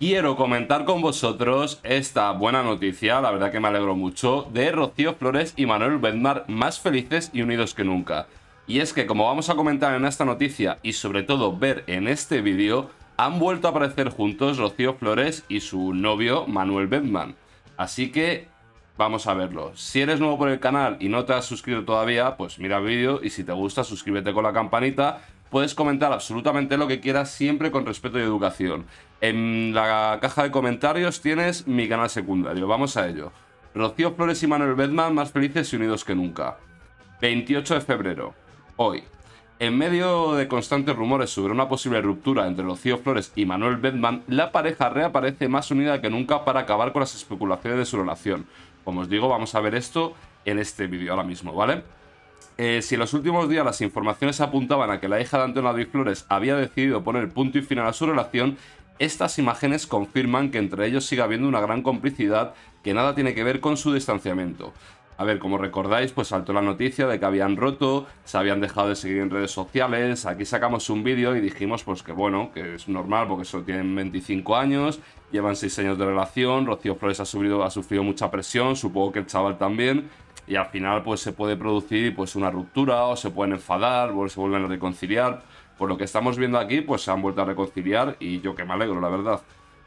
Quiero comentar con vosotros esta buena noticia, la verdad que me alegro mucho, de Rocío Flores y Manuel Bedmar más felices y unidos que nunca. Y es que como vamos a comentar en esta noticia y sobre todo ver en este vídeo, han vuelto a aparecer juntos Rocío Flores y su novio Manuel Bedman. Así que vamos a verlo. Si eres nuevo por el canal y no te has suscrito todavía, pues mira el vídeo y si te gusta suscríbete con la campanita Puedes comentar absolutamente lo que quieras, siempre con respeto y educación. En la caja de comentarios tienes mi canal secundario. Vamos a ello. Rocío Flores y Manuel Bedman más felices y unidos que nunca. 28 de febrero. Hoy. En medio de constantes rumores sobre una posible ruptura entre Rocío Flores y Manuel Bedman, la pareja reaparece más unida que nunca para acabar con las especulaciones de su relación. Como os digo, vamos a ver esto en este vídeo ahora mismo, ¿vale? Eh, si en los últimos días las informaciones apuntaban a que la hija de Antonio David Flores había decidido poner punto y final a su relación, estas imágenes confirman que entre ellos sigue habiendo una gran complicidad que nada tiene que ver con su distanciamiento. A ver, como recordáis, pues saltó la noticia de que habían roto, se habían dejado de seguir en redes sociales, aquí sacamos un vídeo y dijimos pues que bueno, que es normal porque solo tienen 25 años, llevan 6 años de relación, Rocío Flores ha, sufrido, ha sufrido mucha presión, supongo que el chaval también, y al final pues se puede producir pues una ruptura o se pueden enfadar o se vuelven a reconciliar. Por lo que estamos viendo aquí pues se han vuelto a reconciliar y yo que me alegro la verdad.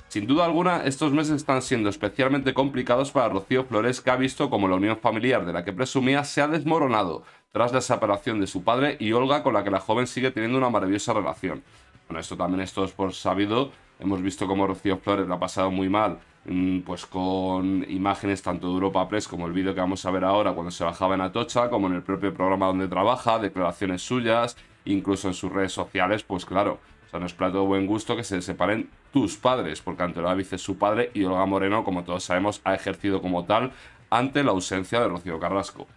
Sin duda alguna, estos meses están siendo especialmente complicados para Rocío Flores, que ha visto como la unión familiar de la que presumía se ha desmoronado tras la separación de su padre y Olga, con la que la joven sigue teniendo una maravillosa relación. Bueno, esto también esto es por sabido. Hemos visto como Rocío Flores lo ha pasado muy mal Mm, pues con imágenes tanto de Europa Press como el vídeo que vamos a ver ahora cuando se bajaba en Atocha, como en el propio programa donde trabaja, declaraciones suyas, incluso en sus redes sociales, pues claro, no es plato de buen gusto que se separen tus padres, porque Antonio David es su padre y Olga Moreno, como todos sabemos, ha ejercido como tal ante la ausencia de Rocío Carrasco.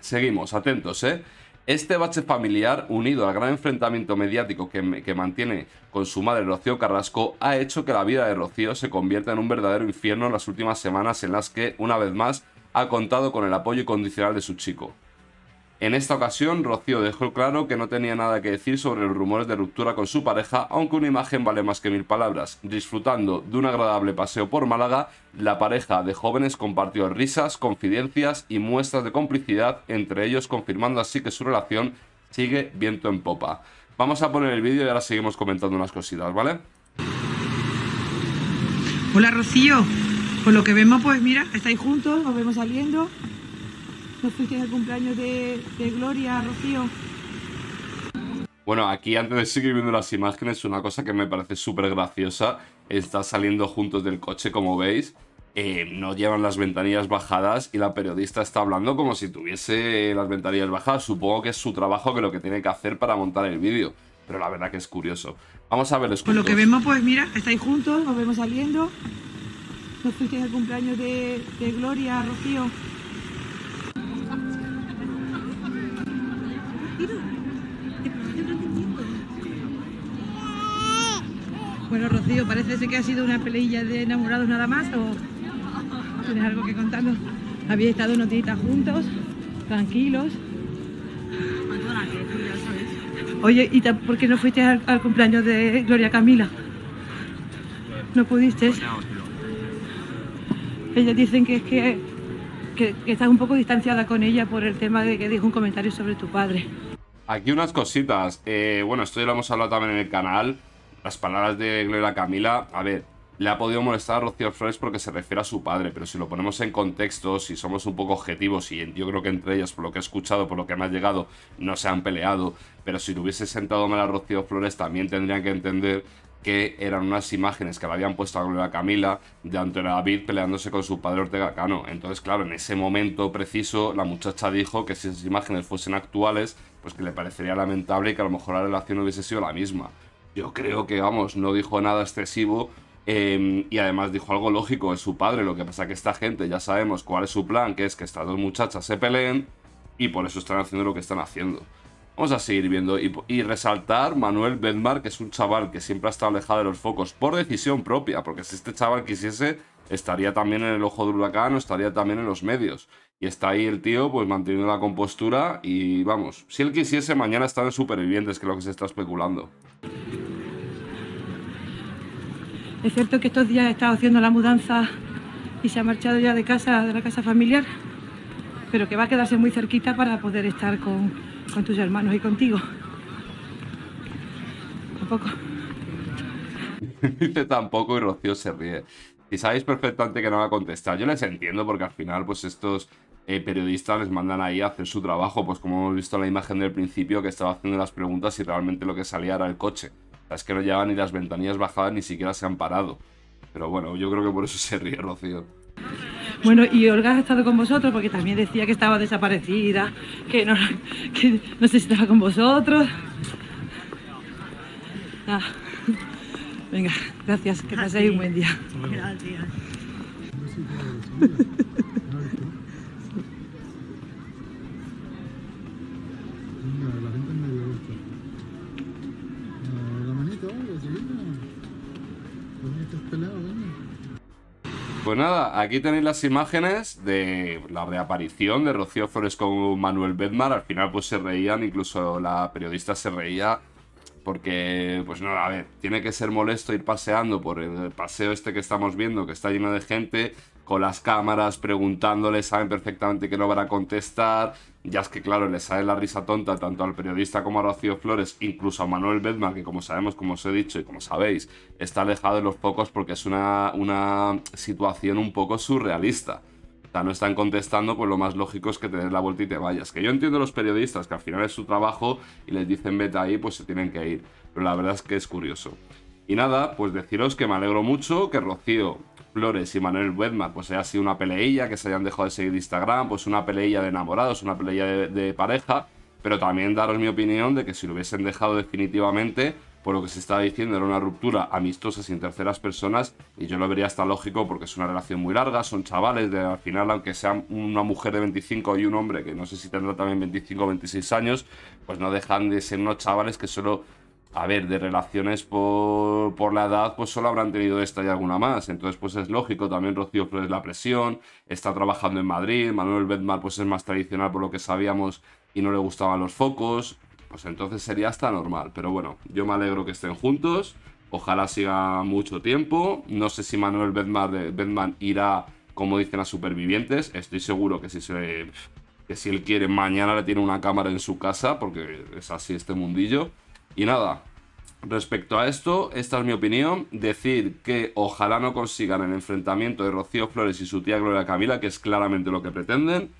Seguimos, atentos, ¿eh? Este bache familiar, unido al gran enfrentamiento mediático que, mantiene con su madre Rocío Carrasco, ha hecho que la vida de Rocío se convierta en un verdadero infierno en las últimas semanas en las que, una vez más, ha contado con el apoyo condicional de su chico. En esta ocasión, Rocío dejó claro que no tenía nada que decir sobre los rumores de ruptura con su pareja, aunque una imagen vale más que mil palabras. Disfrutando de un agradable paseo por Málaga, la pareja de jóvenes compartió risas, confidencias y muestras de complicidad entre ellos, confirmando así que su relación sigue viento en popa. Vamos a poner el vídeo y ahora seguimos comentando unas cositas, ¿vale? Hola Rocío, por lo que vemos pues mira, estáis juntos, nos vemos saliendo, ¿No fui que cumpleaños de, Gloria, Rocío. Bueno, aquí antes de seguir viendo las imágenes, una cosa que me parece súper graciosa, está saliendo juntos del coche, como veis. Eh, no llevan las ventanillas bajadas y la periodista está hablando como si tuviese las ventanillas bajadas. Supongo que es su trabajo que lo que tiene que hacer para montar el vídeo. Pero la verdad que es curioso. Vamos a ver los. Pues lo que vemos, pues mira, estáis juntos, nos vemos saliendo. Nos fuisteis el cumpleaños de Gloria, Rocío. Parece que ha sido una peleilla de enamorados nada más o tienes algo que contarnos. Había estado unos días juntos, tranquilos. Oye, ¿y por qué no fuiste al, cumpleaños de Gloria Camila? No pudiste. Ellas dicen que es que, que, estás un poco distanciada con ella por el tema de que dijo un comentario sobre tu padre. Aquí unas cositas. Eh, bueno, esto ya lo hemos hablado también en el canal. Las palabras de Gloria Camila, a ver, le ha podido molestar a Rocío Flores porque se refiere a su padre, pero si lo ponemos en contexto, si somos un poco objetivos, y yo creo que entre ellas, por lo que he escuchado, por lo que me ha llegado, no se han peleado, pero si le hubiese sentado mal a Rocío Flores, también tendrían que entender que eran unas imágenes que le habían puesto a Gloria Camila de Antonio David peleándose con su padre Ortega Cano. Entonces, claro, en ese momento preciso, la muchacha dijo que si esas imágenes fuesen actuales, pues que le parecería lamentable y que a lo mejor la relación hubiese sido la misma yo creo que, vamos, no dijo nada excesivo. Em, y además dijo algo lógico, es su padre. Lo que pasa que esta gente ya sabemos cuál es su plan, que es que estas dos muchachas se peleen y por eso están haciendo lo que están haciendo. Vamos a seguir viendo y, resaltar Manuel Benmar, que es un chaval que siempre ha estado alejado de los focos por decisión propia, porque si este chaval quisiese, estaría también en el ojo del huracán o estaría también en los medios. Y está ahí el tío, pues manteniendo la compostura y vamos, si él quisiese, mañana estar en supervivientes, que es lo que se está especulando. Es cierto que estos días ha estado haciendo la mudanza y se ha marchado ya de casa, de la casa familiar, pero que va a quedarse muy cerquita para poder estar con, tus hermanos y contigo. Tampoco. Dice tampoco y Rocío se ríe. Y sabéis perfectamente que no va a contestar. Yo les entiendo porque al final pues estos eh, periodistas les mandan ahí a hacer su trabajo, pues como hemos visto en la imagen del principio que estaba haciendo las preguntas y realmente lo que salía era el coche. Es que no llevan ni las ventanillas bajaban, ni siquiera se han parado. Pero bueno, yo creo que por eso se ríe Rocío. Bueno, y Olga ha estado con vosotros porque también decía que estaba desaparecida, que no, sé si estaba con vosotros. Ah, venga, gracias, que paséis un buen día. Gracias. Pues nada, aquí tenéis las imágenes de la reaparición de Rocío Flores con Manuel Bedmar. Al final pues se reían, incluso la periodista se reía porque, pues no, a ver, tiene que ser molesto ir paseando por el paseo este que estamos viendo, que está lleno de gente, con las cámaras, preguntándole, saben perfectamente que no van a contestar. Ya es que, claro, les sale la risa tonta tanto al periodista como a Rocío Flores, incluso a Manuel Bedma, que como sabemos, como os he dicho y como sabéis, está alejado de los pocos porque es una, una situación un poco surrealista. O sea, no están contestando, pues lo más lógico es que te la vuelta y te vayas. Que yo entiendo a los periodistas, que al final es su trabajo y les dicen vete ahí, pues se tienen que ir. Pero la verdad es que es curioso. Y nada, pues deciros que me alegro mucho que Rocío Flores y Manuel wedma pues haya sido una peleilla, que se hayan dejado de seguir Instagram, pues una peleilla de enamorados, una peleilla de, pareja, pero también daros mi opinión de que si lo hubiesen dejado definitivamente, por lo que se estaba diciendo, era una ruptura amistosa sin terceras personas, y yo lo vería hasta lógico porque es una relación muy larga, son chavales, de, al final, aunque sean una mujer de 25 y un hombre que no sé si tendrá también 25 o 26 años, pues no dejan de ser unos chavales que solo a ver, de relaciones por, la edad, pues solo habrán tenido esta y alguna más. Entonces, pues es lógico, también Rocío Flores la presión, está trabajando en Madrid, Manuel Bedmar pues es más tradicional por lo que sabíamos y no le gustaban los focos. Pues entonces sería hasta normal. Pero bueno, yo me alegro que estén juntos. Ojalá siga mucho tiempo. No sé si Manuel Bedmar Bedman irá, como dicen, a supervivientes. Estoy seguro que si se. que si él quiere, mañana le tiene una cámara en su casa, porque es así este mundillo. Y nada, Respecto a esto, esta es mi opinión. Decir que ojalá no consigan el enfrentamiento de Rocío Flores y su tía Gloria Camila, que es claramente lo que pretenden.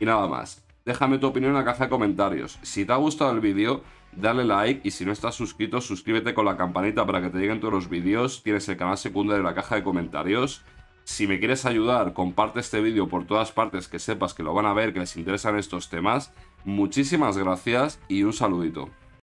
Y nada más. Déjame tu opinión en la caja de comentarios. Si te ha gustado el vídeo, dale like y si no estás suscrito, suscríbete con la campanita para que te lleguen todos los vídeos. Tienes el canal secundario en la caja de comentarios. Si me quieres ayudar, comparte este vídeo por todas partes que sepas que lo van a ver, que les interesan estos temas. Muchísimas gracias y un saludito.